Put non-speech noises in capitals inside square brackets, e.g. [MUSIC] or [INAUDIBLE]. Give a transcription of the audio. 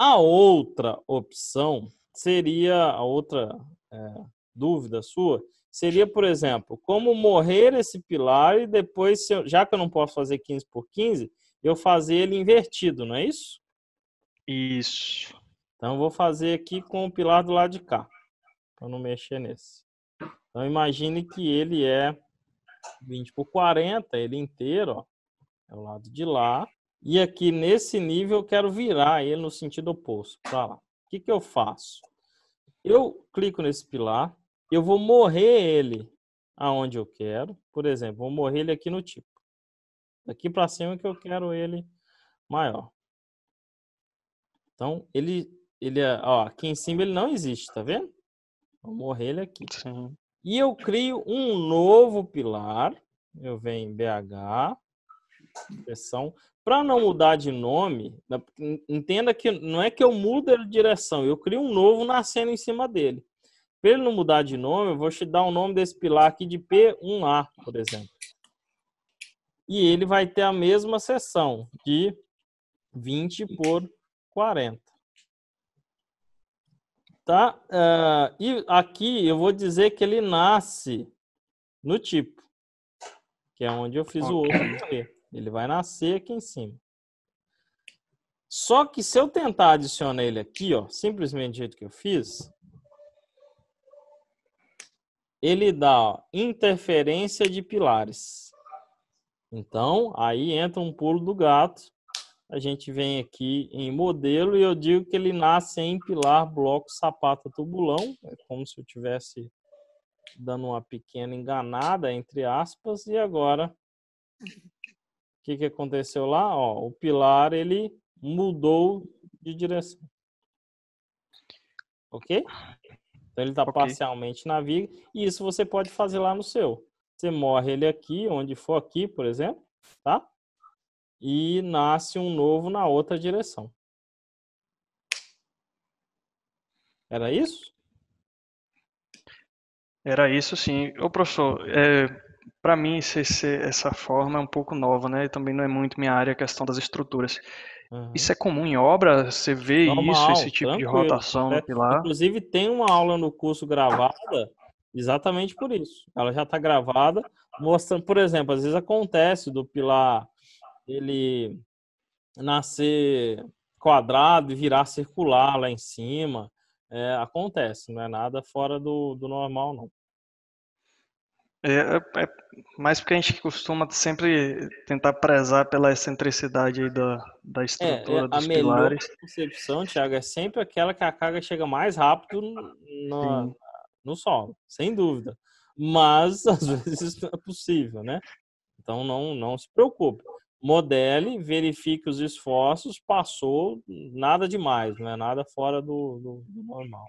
A outra opção seria, a outra é, dúvida sua, seria, por exemplo, como morrer esse pilar e depois, já que eu não posso fazer 15 por 15, eu fazer ele invertido, não é isso? Isso. Então, vou fazer aqui com o pilar do lado de cá, para não mexer nesse. Então, imagine que ele é 20 por 40, ele inteiro, ó, é o lado de lá. E aqui nesse nível eu quero virar ele no sentido oposto. Para lá. O que, que eu faço? Eu clico nesse pilar, eu vou morrer ele aonde eu quero. Por exemplo, vou morrer ele aqui no tipo. Daqui para cima que eu quero ele maior. Então, ele, ele é, ó, aqui em cima ele não existe, tá vendo? Vou morrer ele aqui. E eu crio um novo pilar. Eu venho em BH, direção. Para não mudar de nome, né, entenda que não é que eu mudo a direção, eu crio um novo nascendo em cima dele. Para ele não mudar de nome, eu vou te dar o nome desse pilar aqui de P1A, por exemplo. E ele vai ter a mesma seção de 20 por 40. Tá? Uh, e aqui eu vou dizer que ele nasce no tipo, que é onde eu fiz o outro. Ele vai nascer aqui em cima. Só que se eu tentar adicionar ele aqui, ó, simplesmente do jeito que eu fiz, ele dá ó, interferência de pilares. Então, aí entra um pulo do gato. A gente vem aqui em modelo e eu digo que ele nasce em pilar, bloco, sapata, tubulão. É como se eu tivesse dando uma pequena enganada, entre aspas, e agora que, que aconteceu lá? Ó, o pilar ele mudou de direção. Ok? Então ele está okay. parcialmente na viga. E isso você pode fazer lá no seu. Você morre ele aqui, onde for aqui, por exemplo, tá? E nasce um novo na outra direção. Era isso? Era isso, sim. Ô, professor, é, para mim, essa forma é um pouco nova, né? Também não é muito minha área a questão das estruturas. Uhum. Isso é comum em obra? Você vê Normal, isso, esse tipo de rotação no é, pilar? Inclusive, tem uma aula no curso gravada exatamente por isso. Ela já está gravada, mostrando, por exemplo, às vezes acontece do pilar ele nascer quadrado e virar circular lá em cima. É, acontece, não é nada fora do, do normal, não. É, é, é mais porque a gente costuma sempre tentar prezar pela excentricidade aí da, da estrutura é, é, dos pilares. A melhor concepção, Thiago, é sempre aquela que a carga chega mais rápido no, no solo, sem dúvida. Mas, [LAUGHS] às vezes, isso não é possível, né? Então, não, não se preocupe. Modele, verifique os esforços, passou, nada demais, não é nada fora do, do, do normal.